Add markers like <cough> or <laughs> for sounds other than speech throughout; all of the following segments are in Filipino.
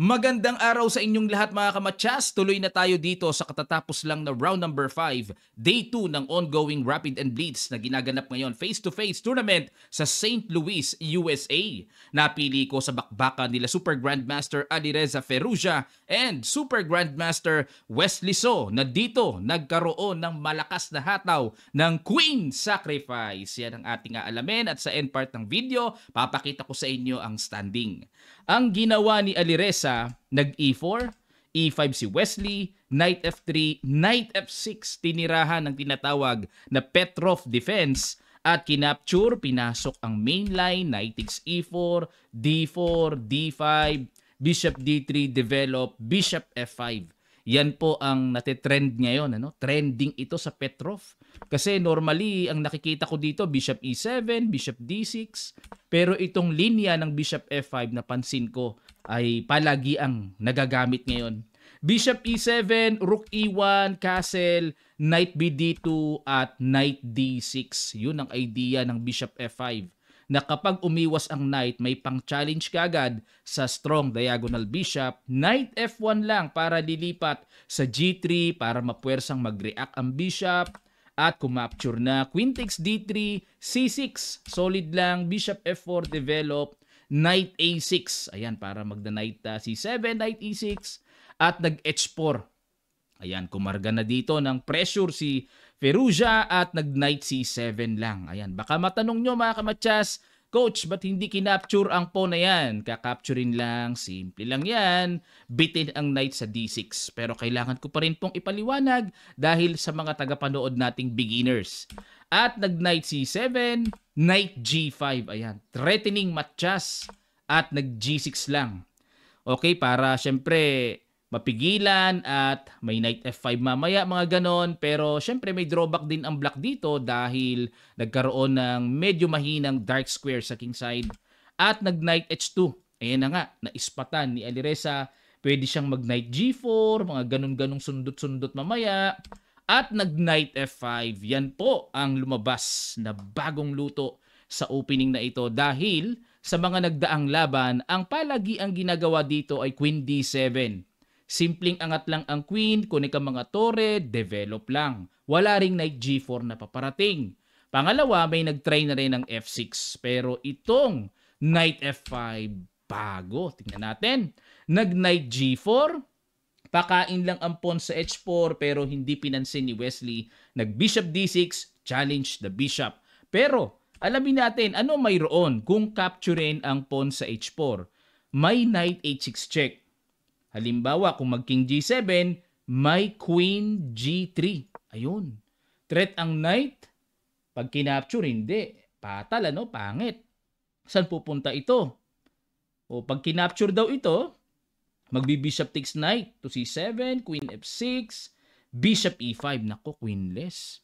Magandang araw sa inyong lahat mga kamatsyas. Tuloy na tayo dito sa katatapos lang na round number 5, day 2 ng ongoing Rapid and Blitz na ginaganap ngayon face-to-face tournament sa St. Louis, USA. Napili ko sa bakbaka nila Super Grandmaster Alireza Ferrugia and Super Grandmaster Wesley So na dito nagkaroon ng malakas na hataw ng Queen Sacrifice. Yan ang ating aalamin at sa end part ng video, papakita ko sa inyo ang standing. Ang ginawa ni Aliresa, nag E4, E5 si Wesley, Knight F3, Knight F6, tinirahan ng tinatawag na Petrov defense at kinapture, pinasok ang main line, knight takes e4, d4, d5, bishop d3, develop, bishop f5. Yan po ang natitrend ngayon. Ano? Trending ito sa Petrov. Kasi normally, ang nakikita ko dito, bishop e7, bishop d6. Pero itong linya ng bishop f5 na pansin ko ay palagi ang nagagamit ngayon. Bishop e7, rook e1, castle, knight bd 2 at knight d6. Yun ang idea ng bishop f5 na kapag umiwas ang knight, may pang-challenge kagad sa strong diagonal bishop. Knight F1 lang para lilipat sa G3 para mapuwersang mag-react ang bishop at kumapture na. Queen takes D3, C6, solid lang, Bishop F4 develop, Knight A6, ayan para magda ah, Knight uh, C7, Knight E6, at nag H4. Ayan, kumarga na dito ng pressure si Perugia at nag-night C7 lang. Ayan, baka matanong nyo mga kamatsas, Coach, ba't hindi kinapture ang pawn na yan? Kakapturein lang, simple lang yan. Bitin ang knight sa d6. Pero kailangan ko pa rin pong ipaliwanag dahil sa mga tagapanood nating beginners. At nag-knight c7, knight g5. Ayan, threatening matchas at nag g6 lang. Okay, para syempre mapigilan at may knight f5 mamaya mga ganon pero syempre may drawback din ang black dito dahil nagkaroon ng medyo mahinang dark square sa king side at nag knight h2 ayan na nga naispatan ni Alireza pwede siyang mag knight g4 mga ganon-ganong sundot-sundot mamaya at nag knight f5 yan po ang lumabas na bagong luto sa opening na ito dahil sa mga nagdaang laban ang palagi ang ginagawa dito ay queen d7 Simpleng angat lang ang queen, kunin ka mga torre, develop lang. Wala ring knight g4 na paparating. Pangalawa, may nagtry na rin ng f6. Pero itong knight f5, bago. Tingnan natin. Nag-knight g4, pakain lang ang pawn sa h4 pero hindi pinansin ni Wesley. Nag-bishop d6, challenge the bishop. Pero alamin natin ano mayroon kung capturein ang pawn sa h4. May knight h6 check. Halimbawa, kung mag-king G7, may queen G3. Ayun. Threat ang knight. Pag kinapture, hindi. Patal, ano? Pangit. Saan pupunta ito? O pag kinapture daw ito, magbi-bishop takes knight to C7, queen F6, bishop E5. Nako, queenless.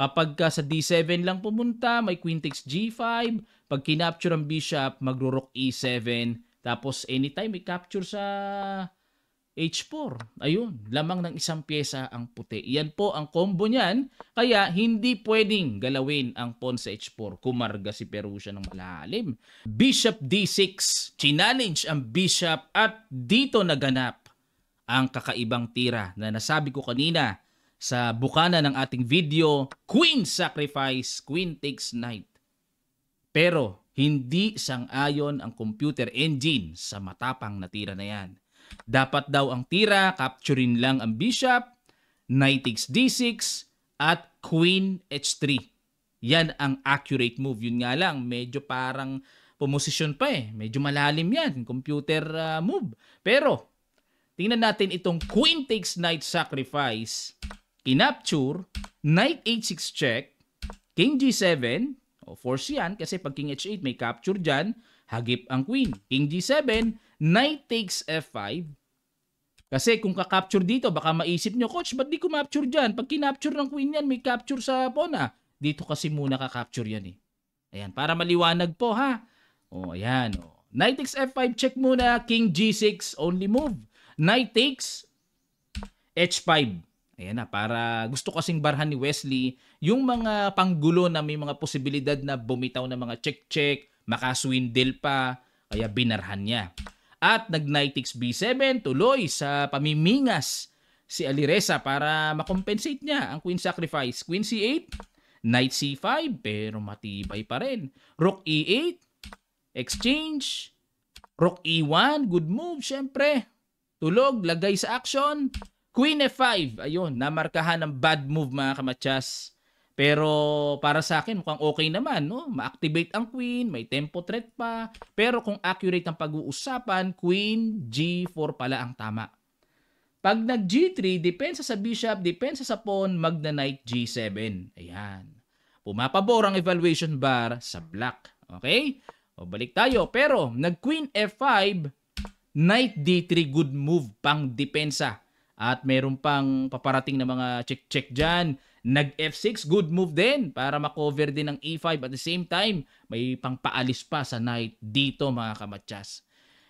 Kapag ka sa D7 lang pumunta, may queen takes G5. Pag kinapture ang bishop, magro-rook E7, tapos anytime i-capture sa H4. Ayun, lamang ng isang pyesa ang puti. Iyan po ang combo niyan. Kaya hindi pwedeng galawin ang pawn sa H4. Kumarga si Perusia ng malalim. Bishop D6. Challenge ang bishop at dito naganap ang kakaibang tira na nasabi ko kanina sa bukana ng ating video, Queen Sacrifice, Queen Takes Knight. Pero hindi sang-ayon ang computer engine sa matapang na tira na yan. Dapat daw ang tira, capturein lang ang bishop, knight takes d6, at queen h3. Yan ang accurate move. Yun nga lang, medyo parang pumosisyon pa eh. Medyo malalim yan, computer uh, move. Pero, tingnan natin itong queen takes knight sacrifice, kinapture, knight h6 check, king g7, o force yan kasi pag king h8 may capture dyan, hagip ang queen. King g7, knight takes f5. Kasi kung ka-capture dito, baka maisip nyo, Coach, ba't di ko capture dyan? Pag kinapture ng queen yan, may capture sa pona. Ah. Dito kasi muna ka-capture yan eh. Ayan, para maliwanag po ha. O, ayan. O. Knight takes f5, check muna. King g6, only move. Knight takes h5. Ayan na, para gusto kasing barhan ni Wesley yung mga panggulo na may mga posibilidad na bumitaw ng mga check-check, makaswindle pa, kaya binarhan niya. At nag B7 tuloy sa pamimingas si Aliresa para makompensate niya ang queen sacrifice. Queen C8, knight C5 pero matibay pa rin. Rook E8, exchange. Rook E1, good move syempre. Tulog, lagay sa action. Queen F5, ayun, namarkahan ng bad move mga kamatsas. Pero para sa akin, mukhang okay naman, no? Ma-activate ang queen, may tempo threat pa. Pero kung accurate ang pag-uusapan, queen g4 pala ang tama. Pag nag g3, depensa sa bishop, depensa sa pawn, magna knight g7. Ayan. Pumapabor ang evaluation bar sa black. Okay? O balik tayo. Pero nag queen f5, knight d3 good move pang depensa at meron pang paparating na mga check-check dyan. Nag F6, good move din para makover din ng E5 at the same time. May pangpaalis pa sa knight dito mga kamatsas.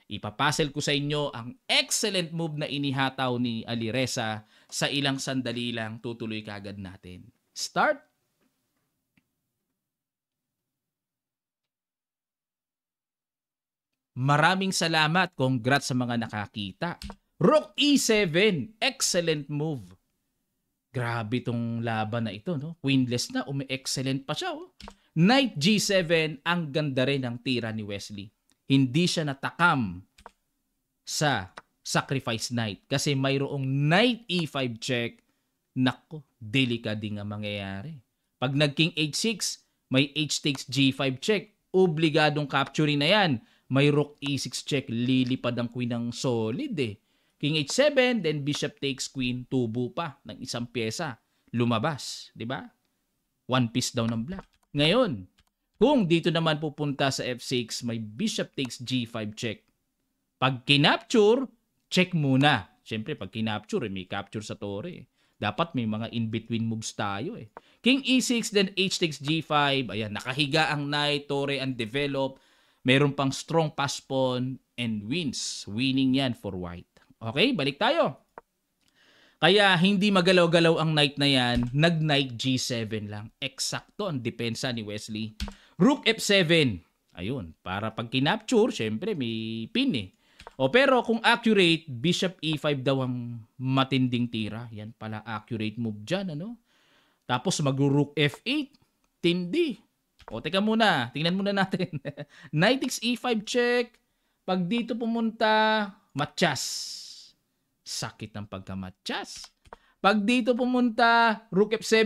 Ipapasel ko sa inyo ang excellent move na inihataw ni Aliresa sa ilang sandali lang tutuloy kagad natin. Start! Maraming salamat. Congrats sa mga nakakita. Rook E7, excellent move. Grabe tong laban na ito, no? Queenless na, umi-excellent pa siya, oh. Knight G7, ang ganda rin ng tira ni Wesley. Hindi siya natakam sa sacrifice knight kasi mayroong knight E5 check. Nako, delikado nga mangyayari. Pag nagking H6, may H takes G5 check. Obligadong capture na yan. May rook E6 check. Lilipad ang queen ng solid eh. King h7, then bishop takes queen, tubo pa ng isang pyesa. Lumabas, di ba? One piece daw ng black. Ngayon, kung dito naman pupunta sa f6, may bishop takes g5 check. Pag kinapture, check muna. Siyempre, pag kinapture, eh, may capture sa tore. Eh. Dapat may mga in-between moves tayo eh. King e6, then h takes g5. Ayan, nakahiga ang knight, tore and develop. Meron pang strong pass pawn and wins. Winning yan for white. Okay, balik tayo. Kaya hindi magalaw-galaw ang knight na yan, nag-knight G7 lang. Eksakto ang depensa ni Wesley. Rook F7. Ayun, para pag kinapture, syempre may pin eh. O pero kung accurate, Bishop E5 daw ang matinding tira. Yan pala accurate move dyan, ano? Tapos mag-rook F8. Tindi. O teka muna, tingnan muna natin. <laughs> Knight X E5 check. Pag dito pumunta, matchas sakit ng pagkamatyas. Pag dito pumunta, rook f7,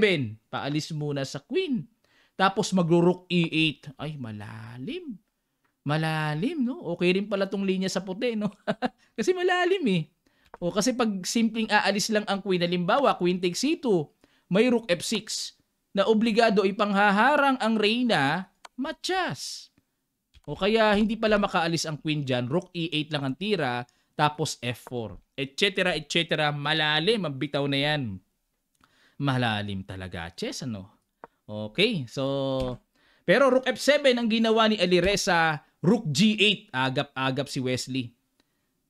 paalis muna sa queen. Tapos magro-rook e8. Ay, malalim. Malalim, no? Okay rin pala tong linya sa puti, no? <laughs> kasi malalim eh. O kasi pag simpleng aalis lang ang queen, halimbawa, queen takes c2, may rook f6 na obligado ipanghaharang ang reyna, matchas. O kaya hindi pala makaalis ang queen dyan, rook e8 lang ang tira, tapos F4, etc. etc. Malalim, mabitaw na yan. Malalim talaga, chess, ano? Okay, so... Pero Rook F7 ang ginawa ni Alireza, Rook G8, agap-agap si Wesley.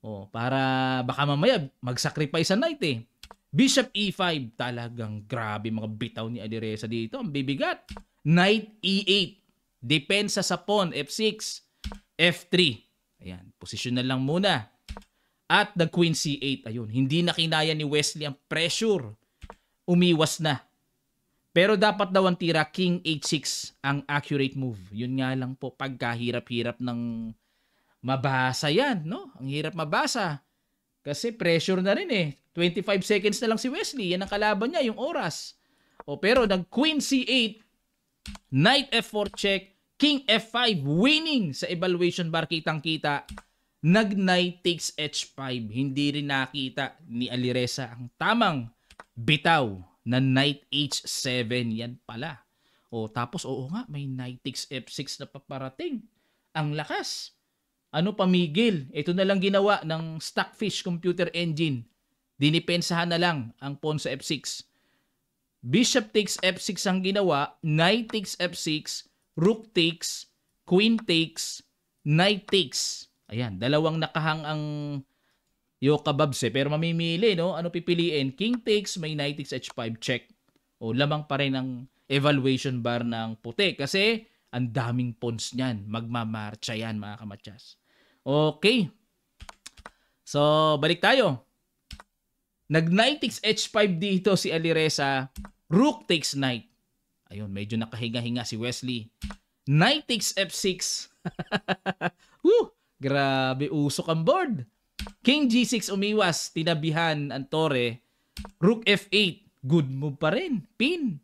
Oh, para baka mamaya mag-sacrifice sa knight eh. Bishop E5, talagang grabe mga bitaw ni Alireza dito. Ang bibigat. Knight E8, depensa sa pawn F6, F3. Ayan, positional lang muna at the Queen C8. Ayun, hindi na kinaya ni Wesley ang pressure. Umiwas na. Pero dapat daw ang tira King H6 ang accurate move. Yun nga lang po, pagkahirap-hirap ng mabasa yan, no? Ang hirap mabasa. Kasi pressure na rin eh. 25 seconds na lang si Wesley. Yan ang kalaban niya, yung oras. O pero nag Queen C8, Knight F4 check, King F5 winning sa evaluation bar kitang kita. -kita nag-knight takes h5, hindi rin nakita ni Aliresa ang tamang bitaw na knight h7. Yan pala. O tapos oo nga, may knight takes f6 na paparating. Ang lakas. Ano pamigil? Ito na lang ginawa ng Stockfish computer engine. Dinipensahan na lang ang pawn sa f6. Bishop takes f6 ang ginawa, knight takes f6, rook takes, queen takes, knight takes. Ayan, dalawang nakahang ang Yoka Babs eh. Pero mamimili, no? Ano pipiliin? King takes, may Knight takes H5 check. O lamang pa rin ang evaluation bar ng puti. Kasi ang daming pawns niyan. Magmamarcha yan, mga kamatsas. Okay. So, balik tayo. Nag knight takes h5 dito si Alireza. Rook takes knight. Ayun, medyo nakahinga-hinga si Wesley. Knight takes f6. <laughs> Woo! Grabe, usok ang board. King G6 umiwas, tinabihan ang tore. Rook F8, good move pa rin. Pin.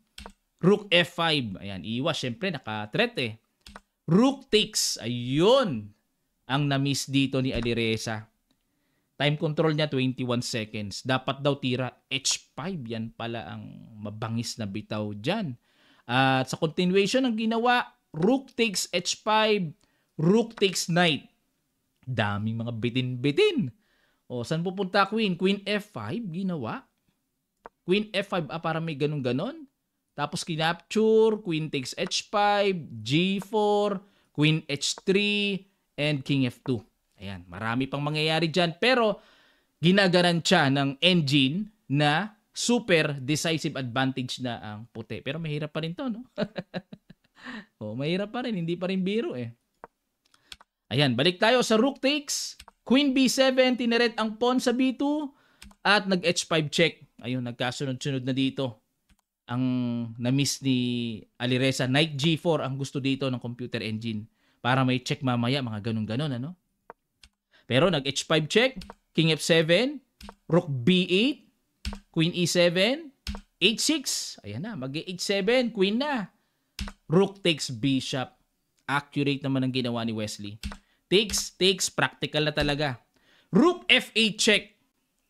Rook F5, ayan, iwas. Siyempre, naka-threat eh. Rook takes, ayun. Ang na-miss dito ni Alireza. Time control niya 21 seconds. Dapat daw tira H5. Yan pala ang mabangis na bitaw dyan. At sa continuation ng ginawa, Rook takes H5, Rook takes Knight. Daming mga bitin-bitin. O, saan pupunta queen? Queen F5, ginawa. Queen F5, ah, para may ganun-ganon. Tapos kinapture, queen takes H5, G4, queen H3, and king F2. Ayan, marami pang mangyayari dyan. Pero, ginaganan ng engine na super decisive advantage na ang puti. Pero mahirap pa rin to, no? <laughs> o, mahirap pa rin, hindi pa rin biro eh. Ayan, balik tayo sa rook takes. Queen B7, tineret ang pawn sa B2 at nag-H5 check. Ayun, nagkasunod-sunod na dito. Ang na-miss ni Alireza, Knight G4 ang gusto dito ng computer engine. Para may check mamaya, mga ganun-ganun, ano? Pero nag-H5 check, King F7, Rook B8, Queen E7, H6. Ayan na, mag-H7, Queen na. Rook takes Bishop. Accurate naman ang ginawa ni Wesley. Takes, takes, practical na talaga. Rook FA check.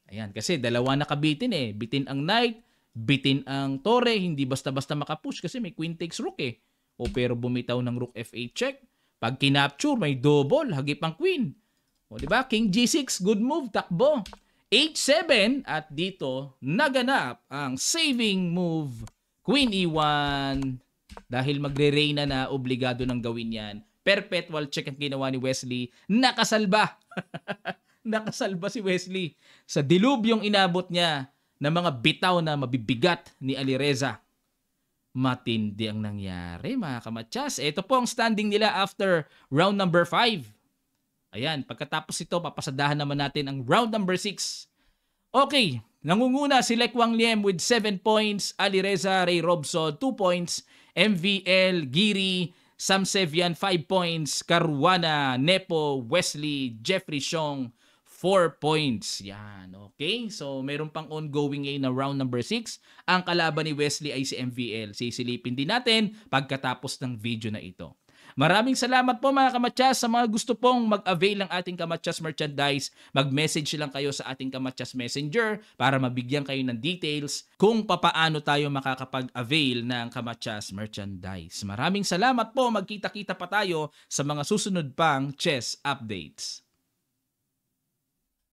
Ayan, kasi dalawa nakabitin eh. Bitin ang knight, bitin ang torre, hindi basta-basta makapush kasi may queen takes rook eh. O pero bumitaw ng rook F8 check. Pag kinapture, may double, hagip ang queen. O di ba? King G6, good move, takbo. H7 at dito naganap ang saving move Queen E1 dahil magre-rain na na, obligado nang gawin yan. Perpetual check ang ginawa ni Wesley. Nakasalba! <laughs> Nakasalba si Wesley sa dilubyong inabot niya ng mga bitaw na mabibigat ni Alireza. Matindi ang nangyari mga kamatsas. Ito po ang standing nila after round number 5. Ayan, pagkatapos ito, papasadahan naman natin ang round number 6. Okay, nangunguna si Lekwang Liem with 7 points, Alireza Ray Robson 2 points, MVL, Giri, Samsevian, 5 points. Caruana, Nepo, Wesley, Jeffrey Chong, 4 points. Yan, okay? So, meron pang ongoing ngayon na round number 6. Ang kalaban ni Wesley ay si MVL. Sisilipin din natin pagkatapos ng video na ito. Maraming salamat po mga kamatsas sa mga gusto pong mag-avail ng ating kamatsas merchandise. Mag-message lang kayo sa ating kamatsas messenger para mabigyan kayo ng details kung papaano tayo makakapag-avail ng kamatsas merchandise. Maraming salamat po. Magkita-kita pa tayo sa mga susunod pang chess updates.